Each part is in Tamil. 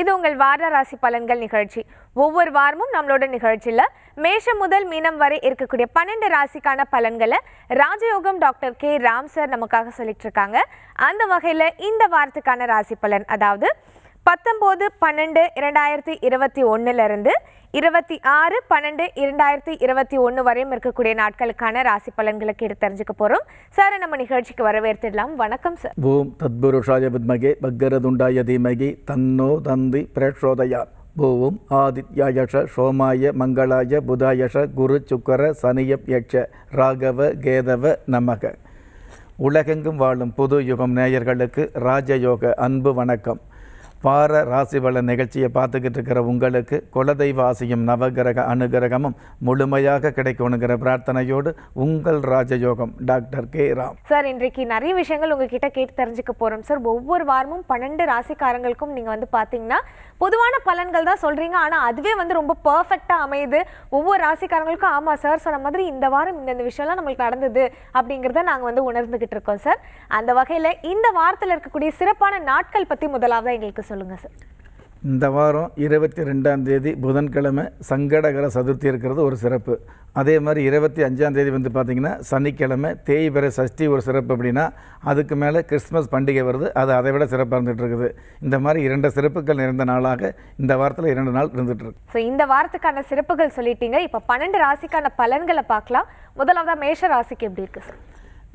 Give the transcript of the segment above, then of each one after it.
இது உங்கள் வார ராசி பலன்கள் நிகழ்ச்சி ஒவ்வொரு வாரமும் நம்மளோட நிகழ்ச்சியில் மேஷம் முதல் மீனம் வரை இருக்கக்கூடிய பன்னெண்டு ராசிக்கான பலன்களை ராஜயோகம் டாக்டர் கே ராம் சார் நமக்காக சொல்லிட்டு இருக்காங்க அந்த வகையில் இந்த வாரத்துக்கான ராசி பலன் அதாவது பத்தொம்போது பன்னெண்டு இரண்டாயிரத்தி இருபத்தி ஒன்றிலிருந்து இருபத்தி ஆறு பன்னெண்டு இரண்டாயிரத்தி இருபத்தி ஒன்று வரையும் இருக்கக்கூடிய நாட்களுக்கான ராசி பலன்களுக்கு எடுத்து தெரிஞ்சுக்க போகிறோம் சார் நம்ம நிகழ்ச்சிக்கு வரவேற்றுடலாம் வணக்கம் சார் ஓம் தத்புருஷாய வித்மகே பக்கரதுண்டாய தீமகி தன்னோ தந்தி பிரேஷோதயா பூவும் ஆதித்யாயஷ சோமாய மங்களாய புதாயஷ குரு சுக்கர சனியப் யட்ச ராகவ கேதவ நமக உலகெங்கும் வாழும் புது யுகம் நேயர்களுக்கு ராஜயோக அன்பு வணக்கம் வார ராசிபல நிகழ்ச்சியை பார்த்துக்கிட்டு இருக்கிற உங்களுக்கு குலதெய்வ ஆசையும் நவகிரக அனுகிரகமும் முழுமையாக கிடைக்கணுங்கிற பிரார்த்தனையோடு உங்கள் ராஜயோகம் டாக்டர் கே ராம் சார் இன்றைக்கு நிறைய விஷயங்கள் உங்ககிட்ட கேட்டு தெரிஞ்சுக்க போறோம் சார் ஒவ்வொரு வாரமும் பன்னெண்டு ராசிக்காரங்களுக்கும் நீங்க வந்து பாத்தீங்கன்னா பொதுவான பலன்கள் தான் சொல்றீங்க ஆனா அதுவே வந்து ரொம்ப பர்ஃபெக்டா அமையுது ஒவ்வொரு ராசிக்காரங்களுக்கும் ஆமா சார் சொன்ன மாதிரி இந்த வாரம் இந்தந்த விஷயம்லாம் நம்மளுக்கு நடந்தது அப்படிங்கிறத நாங்க வந்து உணர்ந்துகிட்டு இருக்கோம் சார் அந்த வகையில இந்த வாரத்தில் இருக்கக்கூடிய சிறப்பான நாட்கள் பத்தி முதலாவது எங்களுக்கு சொல்லுங்கள் சார் இந்த வாரம் இருபத்தி ரெண்டாம் தேதி புதன்கிழமை சங்கடகர சதுர்த்தி இருக்கிறது ஒரு சிறப்பு அதே மாதிரி இருபத்தி அஞ்சாம் தேதி வந்து பார்த்திங்கன்னா சனிக்கிழமை தேய்பிற சஷ்டி ஒரு சிறப்பு அப்படின்னா அதுக்கு மேலே கிறிஸ்மஸ் பண்டிகை வருது அது அதை விட சிறப்பாக இருந்துகிட்டு இருக்குது இந்த மாதிரி இரண்டு சிறப்புகள் நிறைந்த நாளாக இந்த வாரத்தில் இரண்டு நாள் இருந்துகிட்டு இருக்கு ஸோ இந்த வாரத்துக்கான சிறப்புகள் சொல்லிட்டீங்க இப்போ பன்னெண்டு ராசிக்கான பலன்களை பார்க்கலாம் முதலாவதாக மேஷ ராசிக்கு எப்படி இருக்குது சார்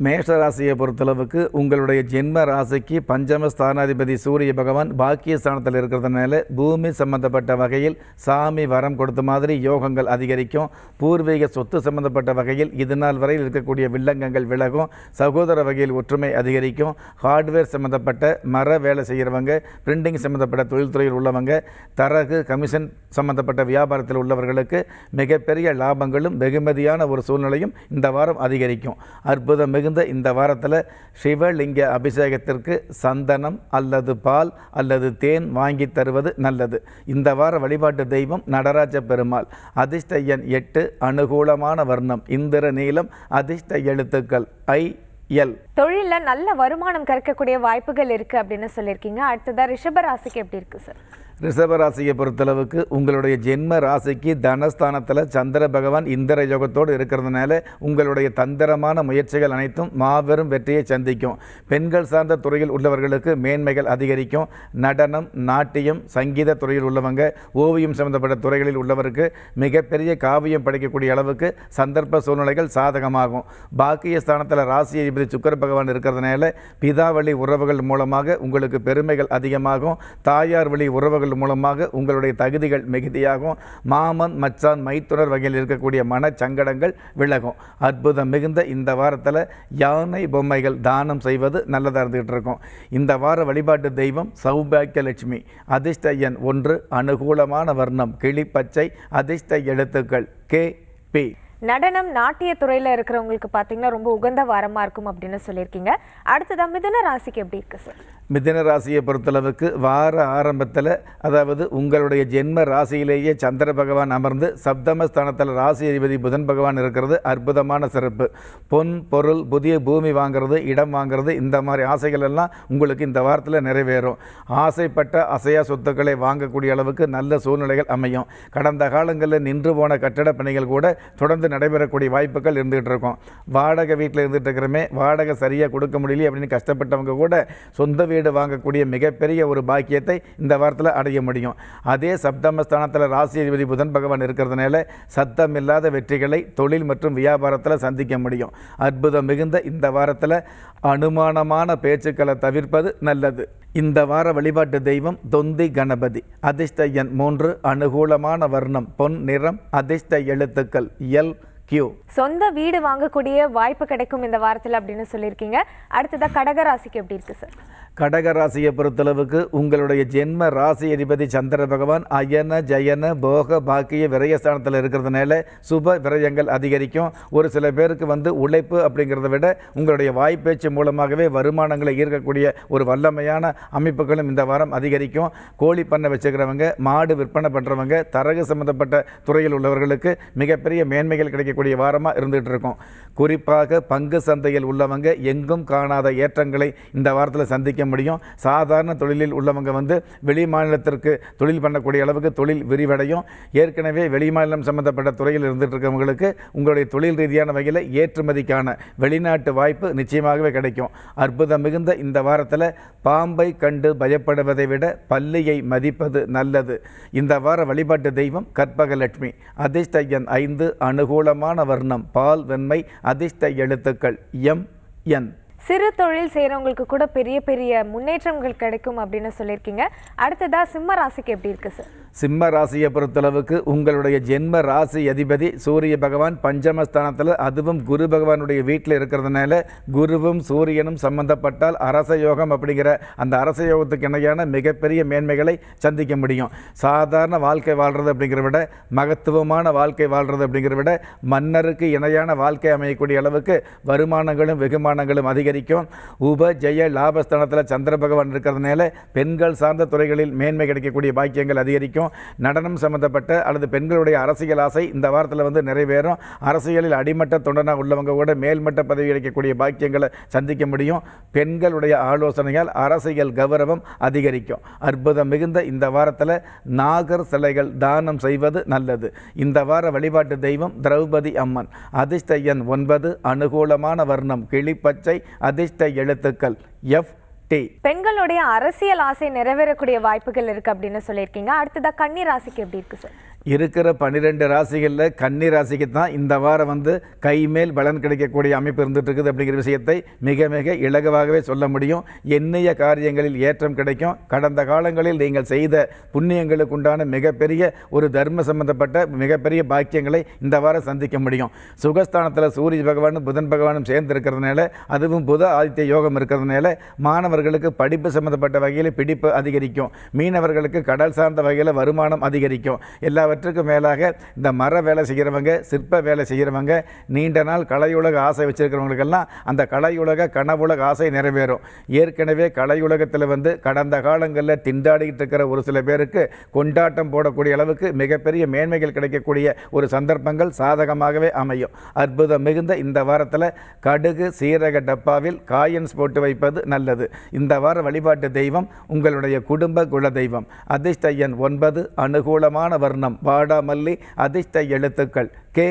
மேஷராசியை பொறுத்தளவுக்கு உங்களுடைய ஜென்ம ராசிக்கு பஞ்சம ஸ்தானாதிபதி சூரிய பகவான் பாக்கிய ஸ்தானத்தில் இருக்கிறதுனால பூமி சம்பந்தப்பட்ட வகையில் சாமி வரம் கொடுத்த மாதிரி யோகங்கள் அதிகரிக்கும் பூர்வீக சொத்து சம்பந்தப்பட்ட வகையில் இது நாள் வரையில் இருக்கக்கூடிய வில்லங்கங்கள் விலகும் சகோதர வகையில் ஒற்றுமை அதிகரிக்கும் ஹார்ட்வேர் சம்மந்தப்பட்ட மர வேலை செய்கிறவங்க பிரிண்டிங் சம்மந்தப்பட்ட தொழில்துறையில் உள்ளவங்க தரகு கமிஷன் சம்மந்தப்பட்ட வியாபாரத்தில் உள்ளவர்களுக்கு மிகப்பெரிய லாபங்களும் வெகுமதியான ஒரு சூழ்நிலையும் இந்த வாரம் அதிகரிக்கும் அற்புதம் மிக மிகுந்த இந்த வாரத்தில் சிவலிங்க அபிஷேகத்திற்கு சந்தனம் அல்லது பால் அல்லது தேன் வாங்கி தருவது நல்லது இந்த வார வழிபாட்டு தெய்வம் நடராஜ பெருமாள் அதிர்ஷ்ட எண் எட்டு அனுகூலமான வர்ணம் இந்திர நீளம் அதிர்ஷ்ட எழுத்துக்கள் ஐ எல் தொழில நல்ல வருமானம் கறக்கக்கூடிய வாய்ப்புகள் இருக்கு அப்படின்னு சொல்லியிருக்கீங்க அடுத்ததான் ரிஷபராசிக்கு எப்படி இருக்கு சார் ரிஷபராசியை பொறுத்தளவுக்கு உங்களுடைய ஜென்ம ராசிக்கு தனஸ்தானத்தில் சந்திர பகவான் இந்திர யோகத்தோடு இருக்கிறதுனால உங்களுடைய தந்திரமான முயற்சிகள் அனைத்தும் மாபெரும் வெற்றியை சந்திக்கும் பெண்கள் சார்ந்த துறையில் உள்ளவர்களுக்கு மேன்மைகள் அதிகரிக்கும் நடனம் நாட்டியம் சங்கீத துறையில் உள்ளவங்க ஓவியம் சம்பந்தப்பட்ட துறைகளில் உள்ளவருக்கு மிகப்பெரிய காவியம் படைக்கக்கூடிய அளவுக்கு சந்தர்ப்ப சூழ்நிலைகள் சாதகமாகும் பாக்கிய ஸ்தானத்தில் ராசி அதிபதி சுக்கர பகவான் இருக்கிறதுனால பிதாவளி உறவுகள் மூலமாக உங்களுக்கு பெருமைகள் அதிகமாகும் தாயார் வழி உறவுகள் உறவுகள் மூலமாக உங்களுடைய தகுதிகள் மிகுதியாகும் மாமன் மச்சான் மைத்துனர் வகையில் இருக்கக்கூடிய மன சங்கடங்கள் விலகும் அற்புதம் மிகுந்த இந்த வாரத்தில் யானை பொம்மைகள் தானம் செய்வது நல்லதாக இருந்துகிட்டு இருக்கும் இந்த வார வழிபாட்டு தெய்வம் சௌபாக்கிய லட்சுமி அதிர்ஷ்ட எண் ஒன்று அனுகூலமான வர்ணம் கிளிப்பச்சை அதிர்ஷ்ட எழுத்துக்கள் கே பி நடனம் நாட்டிய துறையில் இருக்கிறவங்களுக்கு பார்த்தீங்கன்னா ரொம்ப உகந்த வாரமாக இருக்கும் அப்படின்னு சொல்லியிருக்கீங்க அடுத்ததான் மிதுன ராசிக்கு எப்படி இருக்கு சார் மிதின ராசியை பொறுத்தளவுக்கு வார ஆரம்பத்தில் அதாவது உங்களுடைய ஜென்ம ராசியிலேயே சந்திர பகவான் அமர்ந்து சப்தமஸ்தானத்தில் ராசி அதிபதி புதன் பகவான் இருக்கிறது அற்புதமான சிறப்பு பொன் பொருள் புதிய பூமி வாங்கிறது இடம் வாங்கிறது இந்த மாதிரி ஆசைகள் எல்லாம் உங்களுக்கு இந்த வாரத்தில் நிறைவேறும் ஆசைப்பட்ட அசையா சொத்துக்களை வாங்கக்கூடிய அளவுக்கு நல்ல சூழ்நிலைகள் அமையும் கடந்த காலங்களில் நின்று போன கட்டட பணிகள் கூட தொடர்ந்து நடைபெறக்கூடிய வாய்ப்புகள் இருந்துகிட்டு இருக்கும் வாடகை வீட்டில் இருந்துகிட்டு இருக்கிறமே வாடகை சரியாக கொடுக்க முடியல அப்படின்னு கஷ்டப்பட்டவங்க கூட சொந்த வீடு வாங்கக்கூடிய மிகப்பெரிய ஒரு பாக்கியத்தை இந்த வாரத்தில் அடைய முடியும் அதே சப்தமஸ்தானத்தில் ராசி அதிபதி புதன் பகவான் இருக்கிறதுனால சத்தம் இல்லாத வெற்றிகளை தொழில் மற்றும் வியாபாரத்தில் சந்திக்க முடியும் அற்புதம் மிகுந்த இந்த வாரத்தில் அனுமானமான பேச்சுக்களை தவிர்ப்பது நல்லது இந்த வார வழிபாட்டு தெய்வம் தொந்தி கணபதி அதிர்ஷ்ட எண் மூன்று அனுகூலமான வர்ணம் பொன் நிறம் அதிர்ஷ்ட எழுத்துக்கள் எல் கியூ சொந்த வீடு வாங்கக்கூடிய வாய்ப்பு கிடைக்கும் இந்த வாரத்தில் அப்படின்னு சொல்லியிருக்கீங்க அடுத்ததாக கடகராசிக்கு எப்படி இருக்குது சார் கடகராசியை பொறுத்தளவுக்கு உங்களுடைய ஜென்ம ராசி அதிபதி சந்திர பகவான் அயன ஜயன போக பாக்கிய விரயஸ்தானத்தில் இருக்கிறதுனால சுப விரயங்கள் அதிகரிக்கும் ஒரு சில பேருக்கு வந்து உழைப்பு அப்படிங்கிறத விட உங்களுடைய வாய்ப்பேச்சு மூலமாகவே வருமானங்களை ஈர்க்கக்கூடிய ஒரு வல்லமையான அமைப்புகளும் இந்த வாரம் அதிகரிக்கும் கோழி பண்ணை வச்சுக்கிறவங்க மாடு விற்பனை பண்ணுறவங்க தரகு சம்மந்தப்பட்ட துறையில் உள்ளவர்களுக்கு மிகப்பெரிய மேன்மைகள் கிடைக்கும் செய்யக்கூடிய வாரமாக இருந்துகிட்டு இருக்கோம் குறிப்பாக பங்கு சந்தையில் உள்ளவங்க எங்கும் காணாத ஏற்றங்களை இந்த வாரத்தில் சந்திக்க முடியும் சாதாரண தொழிலில் உள்ளவங்க வந்து வெளி மாநிலத்திற்கு தொழில் பண்ணக்கூடிய அளவுக்கு தொழில் விரிவடையும் ஏற்கனவே வெளி மாநிலம் சம்பந்தப்பட்ட துறையில் இருந்துகிட்டு இருக்கவங்களுக்கு உங்களுடைய தொழில் ரீதியான வகையில் ஏற்றுமதிக்கான வெளிநாட்டு வாய்ப்பு நிச்சயமாகவே கிடைக்கும் அற்புதம் மிகுந்த இந்த வாரத்தில் பாம்பை கண்டு பயப்படுவதை விட பள்ளியை மதிப்பது நல்லது இந்த வார வழிபாட்டு தெய்வம் கற்பகலட்சுமி அதிர்ஷ்டையன் ஐந்து அனுகூலமாக வண்ணமான வர்ணம் பால் வெண்மை அதிர்ஷ்ட எழுத்துக்கள் எம் என் சிறு தொழில் செய்கிறவங்களுக்கு கூட பெரிய பெரிய முன்னேற்றங்கள் கிடைக்கும் அப்படின்னு சொல்லியிருக்கீங்க அடுத்ததாக சிம்ம ராசிக்கு எப்படி இருக்குது சார் சிம்ம ராசியை பொறுத்தளவுக்கு உங்களுடைய ஜென்ம ராசி அதிபதி சூரிய பகவான் பஞ்சமஸ்தானத்தில் அதுவும் குரு பகவானுடைய வீட்டில் இருக்கிறதுனால குருவும் சூரியனும் சம்பந்தப்பட்டால் அரச யோகம் அப்படிங்கிற அந்த அரச யோகத்துக்கு இணையான மிகப்பெரிய மேன்மைகளை சந்திக்க முடியும் சாதாரண வாழ்க்கை வாழ்கிறது அப்படிங்கிற விட மகத்துவமான வாழ்க்கை வாழ்கிறது அப்படிங்கிற விட மன்னருக்கு இணையான வாழ்க்கை அமையக்கூடிய அளவுக்கு வருமானங்களும் வெகுமானங்களும் அதிக அதிகரிக்கும் உப ஜெய லாபஸ்தானத்தில் சந்திர பகவான் இருக்கிறதுனால பெண்கள் சார்ந்த துறைகளில் மேன்மை கிடைக்கக்கூடிய பாக்கியங்கள் அதிகரிக்கும் நடனம் சம்மந்தப்பட்ட அல்லது பெண்களுடைய அரசியல் ஆசை இந்த வாரத்தில் வந்து நிறைவேறும் அரசியலில் அடிமட்ட தொண்டனாக உள்ளவங்க கூட மேல்மட்ட பதவி கிடைக்கக்கூடிய பாக்கியங்களை சந்திக்க முடியும் பெண்களுடைய ஆலோசனையால் அரசியல் கௌரவம் அதிகரிக்கும் அற்புதம் மிகுந்த இந்த வாரத்தில் நாகர் சிலைகள் தானம் செய்வது நல்லது இந்த வார வழிபாட்டு தெய்வம் திரௌபதி அம்மன் அதிர்ஷ்ட எண் ஒன்பது அனுகூலமான வர்ணம் கிளிப்பச்சை அதிர்ஷ்ட எழுத்துக்கள் எஃப் டி பெண்களுடைய அரசியல் ஆசை நிறைவேறக்கூடிய வாய்ப்புகள் இருக்கு அப்படின்னு சொல்லியிருக்கீங்க அடுத்ததா கன்னி ராசிக்கு எப்படி இருக்கு சார் இருக்கிற பன்னிரெண்டு ராசிகளில் கன்னி ராசிக்கு தான் இந்த வாரம் வந்து கைமேல் பலன் கிடைக்கக்கூடிய அமைப்பு இருந்துட்டு இருக்குது அப்படிங்கிற விஷயத்தை மிக மிக இலகுவாகவே சொல்ல முடியும் எண்ணிய காரியங்களில் ஏற்றம் கிடைக்கும் கடந்த காலங்களில் நீங்கள் செய்த புண்ணியங்களுக்கு உண்டான மிகப்பெரிய ஒரு தர்ம சம்பந்தப்பட்ட மிகப்பெரிய பாக்கியங்களை இந்த வாரம் சந்திக்க முடியும் சுகஸ்தானத்தில் சூரிய பகவானும் புதன் பகவானும் சேர்ந்து இருக்கிறதுனால அதுவும் புத ஆதித்ய யோகம் இருக்கிறதுனால மாணவர்களுக்கு படிப்பு சம்பந்தப்பட்ட வகையில் பிடிப்பு அதிகரிக்கும் மீனவர்களுக்கு கடல் சார்ந்த வகையில் வருமானம் அதிகரிக்கும் எல்லா எல்லாவற்றுக்கும் மேலாக இந்த மர வேலை செய்கிறவங்க சிற்ப வேலை செய்கிறவங்க நீண்ட நாள் கலையுலக ஆசை வச்சுருக்கிறவங்களுக்கெல்லாம் அந்த கலையுலக கனவுலக ஆசை நிறைவேறும் ஏற்கனவே கலையுலகத்தில் வந்து கடந்த காலங்களில் திண்டாடிக்கிட்டு இருக்கிற ஒரு சில பேருக்கு கொண்டாட்டம் போடக்கூடிய அளவுக்கு மிகப்பெரிய மேன்மைகள் கிடைக்கக்கூடிய ஒரு சந்தர்ப்பங்கள் சாதகமாகவே அமையும் அற்புதம் மிகுந்த இந்த வாரத்தில் கடுகு சீரக டப்பாவில் காயின்ஸ் போட்டு வைப்பது நல்லது இந்த வார வழிபாட்டு தெய்வம் உங்களுடைய குடும்ப குல தெய்வம் அதிர்ஷ்ட எண் ஒன்பது அனுகூலமான வர்ணம் வாடாமல்லி அதிர்ஷ்ட எழுத்துக்கள் கே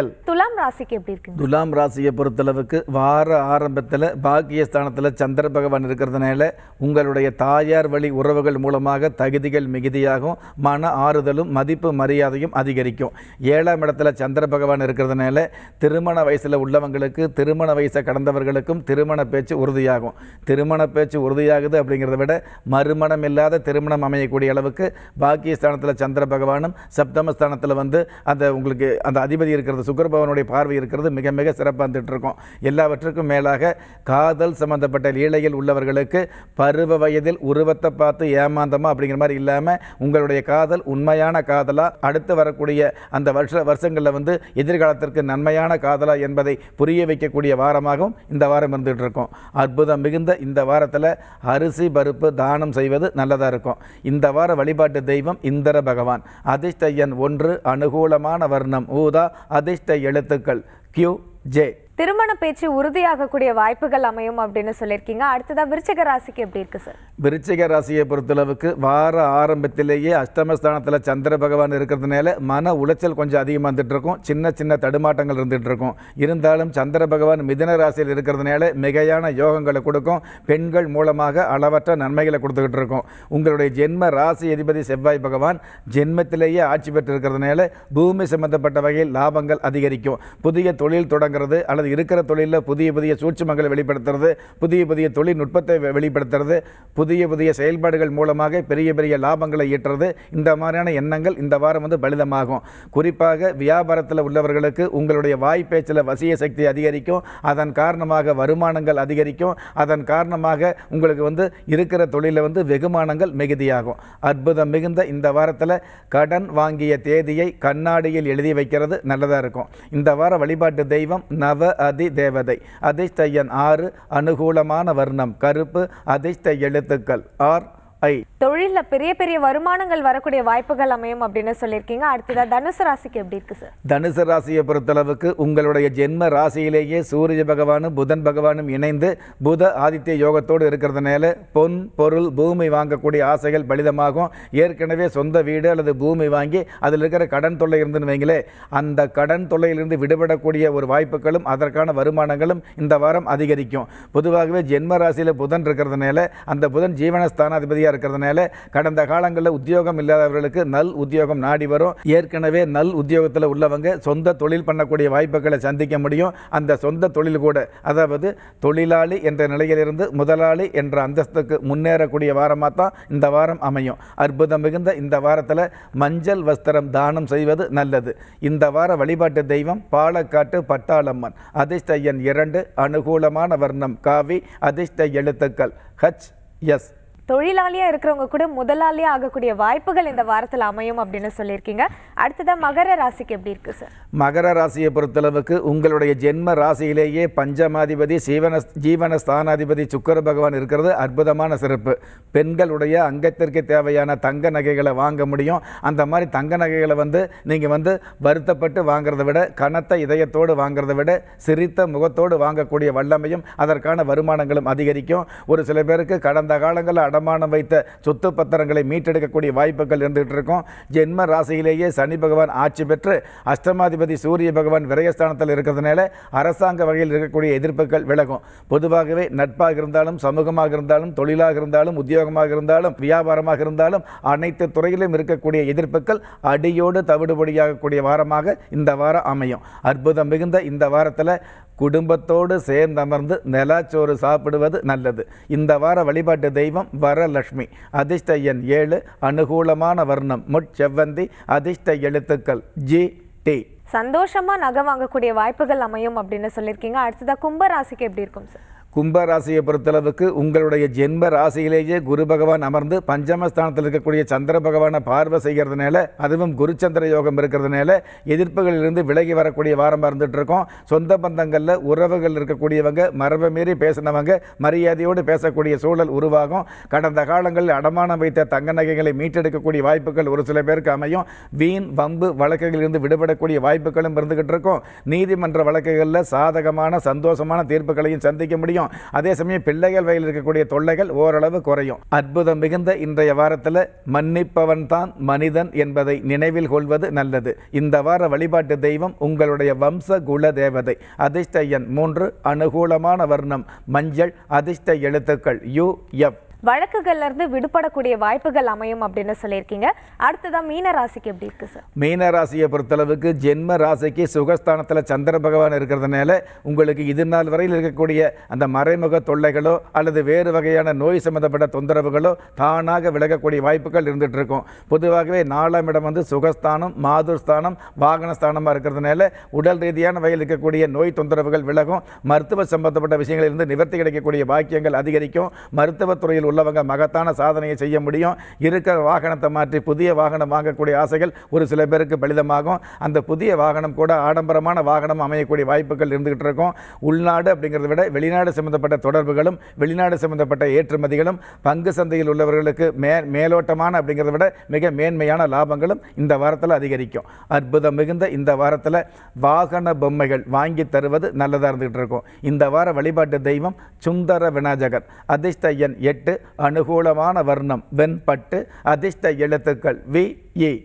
எல் துலாம் ராசிக்கு எப்படி இருக்கு துலாம் ராசியை பொறுத்தளவுக்கு வார ஆரம்பத்தில் பாக்கியஸ்தானத்தில் சந்திர பகவான் இருக்கிறதுனால உங்களுடைய தாயார் வழி உறவுகள் மூலமாக தகுதிகள் மிகுதியாகும் மன ஆறுதலும் மதிப்பு மரியாதையும் அதிகரிக்கும் ஏழாம் இடத்துல சந்திர பகவான் இருக்கிறதுனால திருமண வயசில் உள்ளவங்களுக்கு திருமண வயசை கடந்தவர்களுக்கும் திருமண பேச்சு உறுதியாகும் திருமண பேச்சு உறுதியாகுது அப்படிங்கிறத விட மறுமணம் இல்லாத திருமணம் அமையக்கூடிய அளவுக்கு பாக்கியஸ்தானத்தில் சந்திர பகவானும் சப்தமஸ்தானத்தில் வந்து அந்த உங்களுக்கு அந்த அதிபதி இருக்கிற இருக்கிறது சுக்கரபவனுடைய பார்வை இருக்கிறது மிக மிக சிறப்பாக வந்துட்டு இருக்கும் எல்லாவற்றுக்கும் மேலாக காதல் சம்பந்தப்பட்ட லீலையில் உள்ளவர்களுக்கு பருவ வயதில் உருவத்தை பார்த்து ஏமாந்தமா அப்படிங்கிற மாதிரி இல்லாமல் உங்களுடைய காதல் உண்மையான காதலா அடுத்து வரக்கூடிய அந்த வருஷ வருஷங்களில் வந்து எதிர்காலத்திற்கு நன்மையான காதலா என்பதை புரிய வைக்கக்கூடிய வாரமாகவும் இந்த வாரம் இருந்துகிட்டு இருக்கும் அற்புதம் மிகுந்த இந்த வாரத்தில் அரிசி பருப்பு தானம் செய்வது நல்லதாக இருக்கும் இந்த வார வழிபாட்டு தெய்வம் இந்திர பகவான் அதிஷ்டையன் ஒன்று அனுகூலமான வர்ணம் ஊதா அதிர்ஷ்ட எழுத்துக்கள் கியூ ஜே திருமண பேச்சு உறுதியாகக்கூடிய வாய்ப்புகள் அமையும் அப்படின்னு சொல்லியிருக்கீங்க அடுத்ததாக விருச்சிக ராசிக்கு எப்படி இருக்கு சார் விருச்சிக ராசியை பொறுத்தளவுக்கு வார ஆரம்பத்திலேயே அஷ்டமஸ்தானத்தில் சந்திர பகவான் இருக்கிறதுனால மன உளைச்சல் கொஞ்சம் அதிகமாக இருந்துட்டு இருக்கும் சின்ன சின்ன தடுமாட்டங்கள் இருந்துட்டு இருக்கும் இருந்தாலும் சந்திர பகவான் மிதன ராசியில் இருக்கிறதுனால மிகையான யோகங்களை கொடுக்கும் பெண்கள் மூலமாக அளவற்ற நன்மைகளை கொடுத்துக்கிட்டு இருக்கும் உங்களுடைய ஜென்ம ராசி அதிபதி செவ்வாய் பகவான் ஜென்மத்திலேயே ஆட்சி பெற்று இருக்கிறதுனால பூமி சம்பந்தப்பட்ட வகையில் லாபங்கள் அதிகரிக்கும் புதிய தொழில் தொடங்குறது அல்லது இருக்கிற தொழிலில் புதிய புதிய சூட்சமங்களை வெளிப்படுத்துறது புதிய புதிய தொழில்நுட்பத்தை வெளிப்படுத்துறது புதிய புதிய செயல்பாடுகள் மூலமாக பெரிய பெரிய லாபங்களை ஈட்டுறது இந்த மாதிரியான எண்ணங்கள் இந்த வாரம் வந்து பலிதமாகும் குறிப்பாக வியாபாரத்தில் உள்ளவர்களுக்கு உங்களுடைய வாய்ப்பேச்சில் வசிய சக்தி அதிகரிக்கும் அதன் காரணமாக வருமானங்கள் அதிகரிக்கும் அதன் காரணமாக உங்களுக்கு வந்து இருக்கிற தொழிலில் வந்து வெகுமானங்கள் மிகுதியாகும் அற்புதம் மிகுந்த இந்த வாரத்தில் கடன் வாங்கிய தேதியை கண்ணாடியில் எழுதி வைக்கிறது நல்லதாக இருக்கும் இந்த வார வழிபாட்டு தெய்வம் நவ அதி தேவதை அதிர்ஷ்ட எண் ஆறு அனுகூலமான வர்ணம் கருப்பு அதிர்ஷ்ட எழுத்துக்கள் ஆர் ஐ தொழிலில் பெரிய பெரிய வருமானங்கள் வரக்கூடிய வாய்ப்புகள் அமையும் அப்படின்னு சொல்லியிருக்கீங்க அடுத்ததாக தனுசு ராசிக்கு எப்படி இருக்குது சார் தனுசு ராசியை பொறுத்தளவுக்கு உங்களுடைய ஜென்ம ராசியிலேயே சூரிய பகவானும் புதன் பகவானும் இணைந்து புத ஆதித்ய யோகத்தோடு இருக்கிறதுனால பொன் பொருள் பூமி வாங்கக்கூடிய ஆசைகள் பலிதமாகும் ஏற்கனவே சொந்த வீடு அல்லது பூமி வாங்கி அதில் இருக்கிற கடன் தொல்லை இருந்துன்னு வைங்களே அந்த கடன் தொல்லையிலிருந்து விடுபடக்கூடிய ஒரு வாய்ப்புகளும் அதற்கான வருமானங்களும் இந்த வாரம் அதிகரிக்கும் பொதுவாகவே ஜென்ம ராசியில் புதன் இருக்கிறதுனால அந்த புதன் ஜீவனஸ்தானாதிபதியாக இருக்கிறதுனால அதனால் கடந்த காலங்களில் உத்தியோகம் இல்லாதவர்களுக்கு நல் உத்தியோகம் நாடி வரும் ஏற்கனவே நல் உத்தியோகத்தில் உள்ளவங்க சொந்த தொழில் பண்ணக்கூடிய வாய்ப்புகளை சந்திக்க முடியும் அந்த சொந்த தொழில் கூட அதாவது தொழிலாளி என்ற நிலையிலிருந்து முதலாளி என்ற அந்தஸ்துக்கு முன்னேறக்கூடிய வாரமாக தான் இந்த வாரம் அமையும் அற்புதம் மிகுந்த இந்த வாரத்தில் மஞ்சள் வஸ்திரம் தானம் செய்வது நல்லது இந்த வார வழிபாட்டு தெய்வம் பாலக்காட்டு பட்டாளம்மன் அதிர்ஷ்ட எண் இரண்டு அனுகூலமான வர்ணம் காவி அதிர்ஷ்ட எழுத்துக்கள் ஹச் எஸ் தொழிலாளியாக இருக்கிறவங்க கூட முதலாளியாக ஆகக்கூடிய வாய்ப்புகள் இந்த வாரத்தில் அமையும் அப்படின்னு சொல்லியிருக்கீங்க அடுத்ததாக மகர ராசிக்கு எப்படி இருக்குது சார் மகர ராசியை பொறுத்தளவுக்கு உங்களுடைய ஜென்ம ராசியிலேயே பஞ்சமாதிபதி சீவன ஜீவன ஸ்தானாதிபதி சுக்கர பகவான் இருக்கிறது அற்புதமான சிறப்பு பெண்களுடைய அங்கத்திற்கு தேவையான தங்க நகைகளை வாங்க முடியும் அந்த மாதிரி தங்க நகைகளை வந்து நீங்கள் வந்து வருத்தப்பட்டு வாங்குறத விட கனத்த இதயத்தோடு வாங்குறத விட சிரித்த முகத்தோடு வாங்கக்கூடிய வல்லமையும் அதற்கான வருமானங்களும் அதிகரிக்கும் ஒரு சில பேருக்கு கடந்த காலங்களில் அடம் அடமானம் வைத்த சொத்து பத்திரங்களை மீட்டெடுக்கக்கூடிய வாய்ப்புகள் இருந்துகிட்டு இருக்கும் ஜென்ம ராசியிலேயே சனி பகவான் ஆட்சி பெற்று அஷ்டமாதிபதி சூரிய பகவான் விரயஸ்தானத்தில் இருக்கிறதுனால அரசாங்க வகையில் இருக்கக்கூடிய எதிர்ப்புகள் விலகும் பொதுவாகவே நட்பாக இருந்தாலும் சமூகமாக இருந்தாலும் தொழிலாக இருந்தாலும் உத்தியோகமாக இருந்தாலும் வியாபாரமாக இருந்தாலும் அனைத்து துறையிலும் இருக்கக்கூடிய எதிர்ப்புகள் அடியோடு தவிடுபடியாகக்கூடிய வாரமாக இந்த வாரம் அமையும் அற்புதம் மிகுந்த இந்த வாரத்தில் குடும்பத்தோடு சேர்ந்தமர்ந்து நிலாச்சோறு சாப்பிடுவது நல்லது இந்த வார வழிபாட்டு தெய்வம் வரலட்சுமி அதிர்ஷ்ட எண் ஏழு அனுகூலமான வர்ணம் முட்செவ்வந்தி அதிர்ஷ்ட எழுத்துக்கள் ஜி டி சந்தோஷமா நகை வாங்கக்கூடிய வாய்ப்புகள் அமையும் அப்படின்னு சொல்லியிருக்கீங்க அடுத்ததாக கும்பராசிக்கு எப்படி இருக்கும் சார் கும்பராசியை பொறுத்தளவுக்கு உங்களுடைய ஜென்ம ராசியிலேயே குரு பகவான் அமர்ந்து பஞ்சமஸ்தானத்தில் இருக்கக்கூடிய சந்திர பகவானை பார்வை செய்கிறதுனால அதுவும் குரு சந்திர யோகம் இருக்கிறதுனால எதிர்ப்புகளிலிருந்து விலகி வரக்கூடிய வாரம் இருந்துட்டு இருக்கோம் சொந்த பந்தங்களில் உறவுகள் இருக்கக்கூடியவங்க மரபை மீறி பேசினவங்க மரியாதையோடு பேசக்கூடிய சூழல் உருவாகும் கடந்த காலங்களில் அடமானம் வைத்த தங்க நகைகளை மீட்டெடுக்கக்கூடிய வாய்ப்புகள் ஒரு சில பேருக்கு அமையும் வீண் வம்பு வழக்குகளிலிருந்து விடுபடக்கூடிய வாய்ப்புகளும் இருந்துகிட்டு இருக்கும் நீதிமன்ற வழக்குகளில் சாதகமான சந்தோஷமான தீர்ப்புகளையும் சந்திக்க முடியும் குறையும் அதே சமயம் பிள்ளைகள் வகையில் இருக்கக்கூடிய தொல்லைகள் ஓரளவு குறையும் அற்புதம் மிகுந்த இன்றைய வாரத்தில் மன்னிப்பவன் தான் மனிதன் என்பதை நினைவில் கொள்வது நல்லது இந்த வார வழிபாட்டு தெய்வம் உங்களுடைய வம்ச குல தேவதை அதிர்ஷ்ட எண் மூன்று அனுகூலமான வர்ணம் மஞ்சள் அதிர்ஷ்ட எழுத்துக்கள் யு எஃப் வழக்குகள்லேருந்து விடுபடக்கூடிய வாய்ப்புகள் அமையும் அப்படின்னு சொல்லியிருக்கீங்க அடுத்ததான் மீன ராசிக்கு எப்படி இருக்குது சார் மீன ராசியை பொறுத்தளவுக்கு ஜென்ம ராசிக்கு சுகஸ்தானத்தில் சந்திர பகவான் இருக்கிறதுனால உங்களுக்கு இது நாள் வரையில் இருக்கக்கூடிய அந்த மறைமுக தொல்லைகளோ அல்லது வேறு வகையான நோய் சம்மந்தப்பட்ட தொந்தரவுகளோ தானாக விலகக்கூடிய வாய்ப்புகள் இருந்துகிட்டு இருக்கும் பொதுவாகவே நாலாம் இடம் வந்து சுகஸ்தானம் மாதுர் ஸ்தானம் வாகன ஸ்தானமாக இருக்கிறதுனால உடல் ரீதியான வகையில் இருக்கக்கூடிய நோய் தொந்தரவுகள் விலகும் மருத்துவ சம்பந்தப்பட்ட விஷயங்களிலிருந்து நிவர்த்தி கிடைக்கக்கூடிய பாக்கியங்கள் அதிகரிக்கும் மருத்துவத்துறையில் உள்ளவங்க மகத்தான சாதனையை செய்ய முடியும் இருக்கிற வாகனத்தை மாற்றி புதிய வாகனம் வாங்கக்கூடிய ஆசைகள் ஒரு சில பேருக்கு பலிதமாகும் அந்த புதிய வாகனம் கூட ஆடம்பரமான வாகனம் அமையக்கூடிய வாய்ப்புகள் இருந்துகிட்டு இருக்கும் உள்நாடு அப்படிங்கிறத விட வெளிநாடு சம்பந்தப்பட்ட தொடர்புகளும் வெளிநாடு சம்பந்தப்பட்ட ஏற்றுமதிகளும் பங்கு சந்தையில் உள்ளவர்களுக்கு மே மேலோட்டமான அப்படிங்கிறத விட மிக மேன்மையான லாபங்களும் இந்த வாரத்தில் அதிகரிக்கும் அற்புதம் மிகுந்த இந்த வாரத்தில் வாகன பொம்மைகள் வாங்கி தருவது நல்லதாக இருந்துகிட்டு இருக்கும் இந்த வார வழிபாட்டு தெய்வம் சுந்தர விநாயகர் அதிர்ஷ்ட எண் எட்டு அனுகூலமான வர்ணம் வெண்பட்டு அதிர்ஷ்ட எழுத்துக்கள் வி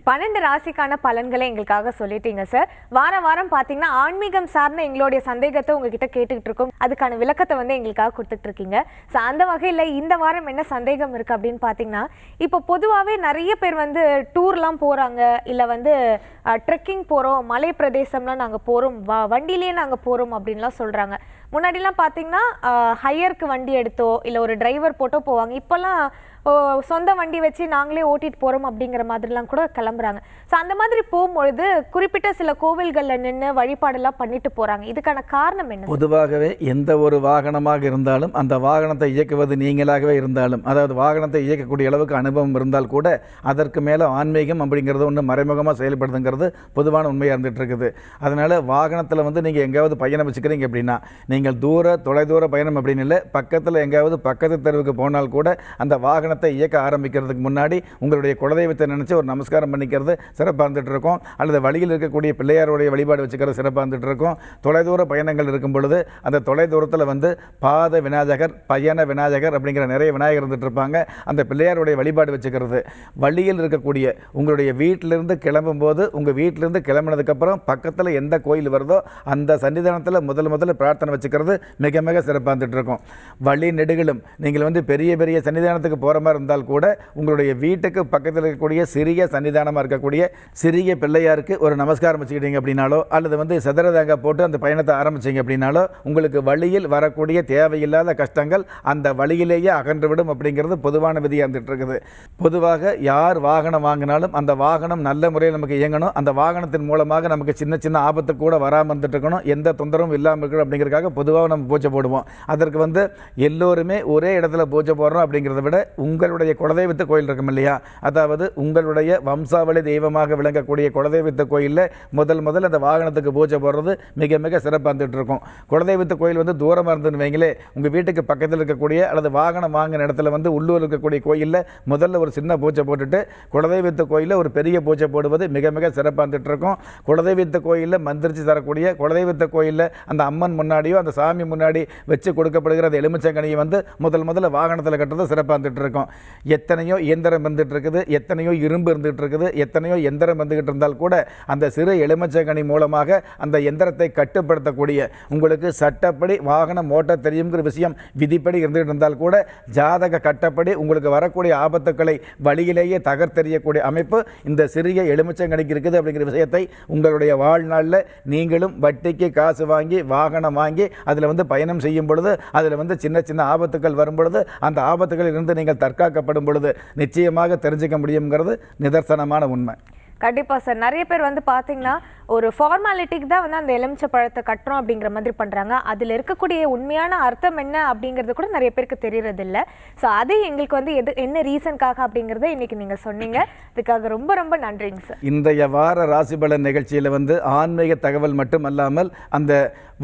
பன்னெண்டு ராசிக்கான பலன்களை எங்களுக்காக சொல்லிட்டீங்க சார் வார வாரம் பாத்தீங்கன்னா ஆன்மீகம் சார்ந்த எங்களுடைய சந்தேகத்தை உங்ககிட்ட கேட்டுக்கிட்டு இருக்கோம் அதுக்கான விளக்கத்தை வந்து எங்களுக்காக கொடுத்துட்டு இருக்கீங்க ஸோ அந்த வகையில் இந்த வாரம் என்ன சந்தேகம் இருக்கு அப்படின்னு பார்த்தீங்கன்னா இப்போ பொதுவாகவே நிறைய பேர் வந்து டூர்லாம் போகிறாங்க இல்லை வந்து ட்ரெக்கிங் போகிறோம் மலை பிரதேசம்லாம் நாங்கள் போகிறோம் வா வண்டிலேயே நாங்கள் போகிறோம் அப்படின்லாம் சொல்கிறாங்க முன்னாடிலாம் பார்த்தீங்கன்னா ஹையருக்கு வண்டி எடுத்தோ இல்லை ஒரு டிரைவர் போட்டோ போவாங்க இப்போல்லாம் சொந்த வண்டி வச்சு நாங்களே ஓட்டிகிட்டு போகிறோம் அப்படிங்கிற மாதிரிலாம் கூட கிளம்புறாங்க ஸோ அந்த மாதிரி போகும்பொழுது குறிப்பிட்ட சில கோவில்களில் நின்று வழிபாடெல்லாம் பண்ணிட்டு போகிறாங்க இதுக்கான காரணம் என்ன பொதுவாகவே எந்த ஒரு வாகனமாக இருந்தாலும் அந்த வாகனத்தை இயக்குவது நீங்களாகவே இருந்தாலும் அதாவது வாகனத்தை இயக்கக்கூடிய அளவுக்கு அனுபவம் இருந்தால் கூட அதற்கு மேலே ஆன்மீகம் அப்படிங்கிறது ஒன்று மறைமுகமாக செயல்படுதுங்கிறது பொதுவான உண்மையாக இருந்துகிட்டு இருக்குது அதனால் வாகனத்தில் வந்து நீங்கள் எங்கேயாவது பயணம் வச்சுக்கிறீங்க அப்படின்னா நீங்கள் தூர தொலைதூர பயணம் அப்படின்னு இல்லை பக்கத்தில் எங்கேயாவது பக்கத்து தெருவுக்கு போனால் கூட அந்த வாகன வாகனத்தை இயக்க ஆரம்பிக்கிறதுக்கு முன்னாடி உங்களுடைய குலதெய்வத்தை நினச்சி ஒரு நமஸ்காரம் பண்ணிக்கிறது சிறப்பாக இருந்துகிட்டு இருக்கும் அல்லது வழியில் இருக்கக்கூடிய பிள்ளையாருடைய வழிபாடு வச்சுக்கிறது சிறப்பாக இருந்துகிட்டு இருக்கும் தொலைதூர பயணங்கள் இருக்கும் பொழுது அந்த தொலைதூரத்தில் வந்து பாத விநாயகர் பயண விநாயகர் அப்படிங்கிற நிறைய விநாயகர் இருந்துகிட்டு இருப்பாங்க அந்த பிள்ளையாருடைய வழிபாடு வச்சுக்கிறது வழியில் இருக்கக்கூடிய உங்களுடைய வீட்டிலிருந்து கிளம்பும்போது உங்கள் வீட்டிலிருந்து கிளம்புனதுக்கப்புறம் பக்கத்தில் எந்த கோயில் வருதோ அந்த சன்னிதானத்தில் முதல் முதல்ல பிரார்த்தனை வச்சுக்கிறது மிக மிக சிறப்பாக இருந்துகிட்டு இருக்கும் வழி நெடுகளும் நீங்கள் வந்து பெரிய பெரிய சன்னிதானத்துக்கு போகிற தூரமாக இருந்தால் கூட உங்களுடைய வீட்டுக்கு பக்கத்தில் இருக்கக்கூடிய சிறிய சன்னிதானமாக இருக்கக்கூடிய சிறிய பிள்ளையாருக்கு ஒரு நமஸ்காரம் வச்சுக்கிட்டீங்க அப்படின்னாலோ அல்லது வந்து செதறதாங்க போட்டு அந்த பயணத்தை ஆரம்பிச்சிங்க அப்படின்னாலோ உங்களுக்கு வழியில் வரக்கூடிய தேவையில்லாத கஷ்டங்கள் அந்த வழியிலேயே அகன்றுவிடும் அப்படிங்கிறது பொதுவான விதியாக இருந்துகிட்டு இருக்குது பொதுவாக யார் வாகனம் வாங்கினாலும் அந்த வாகனம் நல்ல முறையில் நமக்கு இயங்கணும் அந்த வாகனத்தின் மூலமாக நமக்கு சின்ன சின்ன ஆபத்து கூட வராமல் இருந்துட்டு இருக்கணும் எந்த தொந்தரவும் இல்லாமல் இருக்கணும் அப்படிங்கிறதுக்காக பொதுவாக நம்ம பூஜை போடுவோம் அதற்கு வந்து எல்லோருமே ஒரே இடத்துல பூஜை போடுறோம் அப்படிங்கிறத விட உங்களுடைய குலதெய்வத்து கோயில் இருக்கும் இல்லையா அதாவது உங்களுடைய வம்சாவளி தெய்வமாக விளங்கக்கூடிய குலதெய்வத்து கோயிலில் முதல் முதல் அந்த வாகனத்துக்கு பூஜை போடுறது மிக மிக சிறப்பாக இருந்துகிட்டு இருக்கும் குலதெய்வத்து கோயில் வந்து தூரமாக இருந்துன்னு வைங்களே உங்கள் வீட்டுக்கு பக்கத்தில் இருக்கக்கூடிய அல்லது வாகனம் வாங்கின இடத்துல வந்து உள்ளூர் இருக்கக்கூடிய கோயிலில் முதல்ல ஒரு சின்ன பூஜை போட்டுட்டு குலதெய்வத்து கோயிலில் ஒரு பெரிய பூஜை போடுவது மிக மிக சிறப்பாக இருந்துகிட்டு இருக்கும் குலதெய்வத்து கோயிலில் மந்திரிச்சு தரக்கூடிய குலதெய்வத்து கோயிலில் அந்த அம்மன் முன்னாடியோ அந்த சாமி முன்னாடி வச்சு கொடுக்கப்படுகிற அந்த எலுமிச்சங்கனியை வந்து முதல் முதல்ல வாகனத்தில் கட்டுறது சிறப்பாக இருந்துகிட்டு இருக்கும் இருக்கும் எத்தனையோ இயந்திரம் இருந்துகிட்டு இருக்குது எத்தனையோ இரும்பு இருந்துகிட்டு இருக்குது எத்தனையோ எந்திரம் வந்துக்கிட்டு இருந்தால் கூட அந்த சிறு எலுமிச்சங்கனி மூலமாக அந்த எந்திரத்தை கட்டுப்படுத்தக்கூடிய உங்களுக்கு சட்டப்படி வாகனம் ஓட்ட தெரியுங்கிற விஷயம் விதிப்படி இருந்துகிட்டு இருந்தால் கூட ஜாதக கட்டப்படி உங்களுக்கு வரக்கூடிய ஆபத்துக்களை வழியிலேயே தகர்த்தெறியக்கூடிய அமைப்பு இந்த சிறிய எலுமிச்சங்கனிக்கு இருக்குது அப்படிங்கிற விஷயத்தை உங்களுடைய வாழ்நாளில் நீங்களும் வட்டிக்கு காசு வாங்கி வாகனம் வாங்கி அதில் வந்து பயணம் செய்யும் பொழுது அதில் வந்து சின்ன சின்ன ஆபத்துக்கள் வரும் பொழுது அந்த ஆபத்துக்களில் இருந்து நீங்கள் தற்காக்கப்படும் பொழுது நிச்சயமாக தெரிஞ்சுக்க முடியுங்கிறது நிதர்சனமான உண்மை கண்டிப்பாக சார் நிறைய பேர் வந்து பார்த்தீங்கன்னா ஒரு ஃபார்மாலிட்டிக்கு தான் வந்து அந்த எலுமிச்சை பழத்தை கட்டுறோம் அப்படிங்கிற மாதிரி பண்ணுறாங்க அதில் இருக்கக்கூடிய உண்மையான அர்த்தம் என்ன அப்படிங்கிறது கூட நிறைய பேருக்கு தெரியறதில்ல ஸோ அது எங்களுக்கு வந்து எது என்ன ரீசன்காக அப்படிங்கிறத இன்றைக்கி நீங்கள் சொன்னீங்க அதுக்காக ரொம்ப ரொம்ப நன்றிங்க சார் இந்த வார ராசிபலன் நிகழ்ச்சியில் வந்து ஆன்மீக தகவல் மட்டும் அல்லாமல் அந்த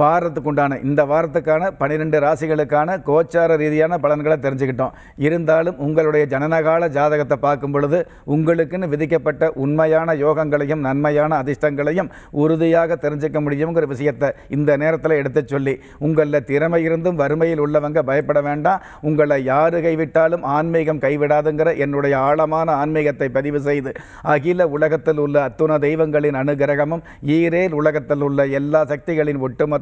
வாரத்துக்கு உண்டான இந்த வாரத்துக்கான பனிரெண்டு ராசிகளுக்கான கோச்சார ரீதியான பலன்களை தெரிஞ்சுக்கிட்டோம் இருந்தாலும் உங்களுடைய ஜனனகால ஜாதகத்தை பார்க்கும் பொழுது உங்களுக்குன்னு விதிக்கப்பட்ட உண்மையான யோகங்களையும் நன்மையான அதிர்ஷ்டங்களையும் உறுதியாக தெரிஞ்சுக்க முடியுங்கிற விஷயத்தை இந்த நேரத்தில் எடுத்து சொல்லி உங்களில் திறமை இருந்தும் வறுமையில் உள்ளவங்க பயப்பட வேண்டாம் உங்களை யாரு கைவிட்டாலும் ஆன்மீகம் கைவிடாதுங்கிற என்னுடைய ஆழமான ஆன்மீகத்தை பதிவு செய்து அகில உலகத்தில் உள்ள அத்துண தெய்வங்களின் அனுகிரகமும் ஈரேல் உலகத்தில் உள்ள எல்லா சக்திகளின் ஒட்டுமொத்த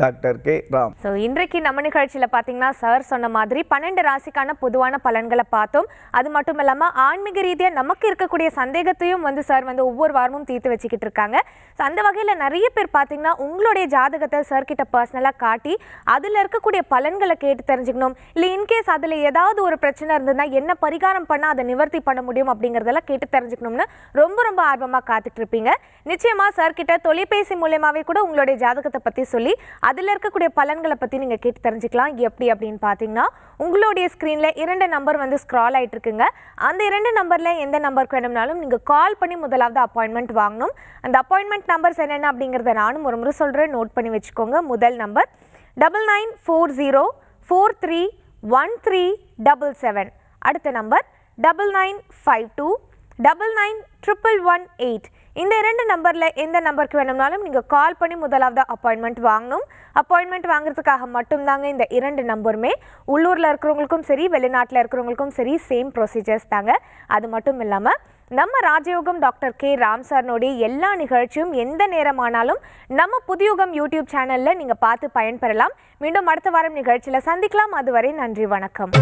டாக்டர் கே ராம் ஸோ இன்றைக்கு நம்ம நிகழ்ச்சியில் பார்த்தீங்கன்னா சார் சொன்ன மாதிரி பன்னெண்டு ராசிக்கான பொதுவான பலன்களை பார்த்தோம் அது மட்டும் இல்லாமல் ஆன்மீக ரீதியாக நமக்கு இருக்கக்கூடிய சந்தேகத்தையும் வந்து சார் வந்து ஒவ்வொரு வாரமும் தீர்த்து வச்சுக்கிட்டு இருக்காங்க ஸோ அந்த வகையில் நிறைய பேர் பார்த்தீங்கன்னா உங்களுடைய ஜாதகத்தை சார்கிட்ட பர்சனலாக காட்டி அதில் இருக்கக்கூடிய பலன்களை கேட்டு தெரிஞ்சுக்கணும் இல்லை இன்கேஸ் அதில் ஏதாவது ஒரு பிரச்சனை இருந்ததுன்னா என்ன பரிகாரம் பண்ணால் அதை நிவர்த்தி பண்ண முடியும் அப்படிங்கிறதெல்லாம் கேட்டு தெரிஞ்சுக்கணும்னு ரொம்ப ரொம்ப ஆர்வமாக காத்துட்டு இருப்பீங்க சார் கிட்ட தொலைபேசி மூலயமாவே கூட உங்களுடைய ஜாதகத்தை பற்றி சொல்லி அதில் இருக்கக்கூடிய பலன்களை பற்றி நீங்கள் கேட்டு தெரிஞ்சுக்கலாம் எப்படி அப்படின்னு பார்த்தீங்கன்னா உங்களுடைய ஸ்க்ரீனில் இரண்டு நம்பர் வந்து ஸ்க்ரால் ஆகிட்டு இருக்குங்க அந்த இரண்டு நம்பரில் எந்த நம்பருக்கு வேணும்னாலும் நீங்கள் கால் பண்ணி முதலாவது அப்பாயின்மெண்ட் வாங்கணும் அந்த அப்பாயின்மெண்ட் நம்பர்ஸ் என்னென்ன அப்படிங்கிறத நானும் ஒரு முறை சொல்கிறேன் நோட் பண்ணி வச்சுக்கோங்க முதல் number double nine four zero four three one three double seven அடுத்த number double nine five two double nine triple one eight இந்த இரண்டு நம்பரில் எந்த நம்பருக்கு வேணும்னாலும் நீங்கள் கால் பண்ணி முதலாவது அப்பாயின்மெண்ட் வாங்கணும் அப்பாயின்மெண்ட் வாங்குறதுக்காக மட்டும்தாங்க இந்த இரண்டு நம்பருமே உள்ளூரில் இருக்கிறவங்களுக்கும் சரி வெளிநாட்டில் இருக்கிறவங்களுக்கும் சரி சேம் ப்ரொசீஜர்ஸ் தாங்க அது மட்டும் இல்லாமல் நம்ம ராஜயோகம் டாக்டர் கே ராம் எல்லா நிகழ்ச்சியும் எந்த நேரமானாலும் நம்ம புதியுகம் யூடியூப் சேனலில் நீங்கள் பார்த்து பயன்பெறலாம் மீண்டும் அடுத்த வாரம் நிகழ்ச்சியில் சந்திக்கலாம் அதுவரை நன்றி வணக்கம்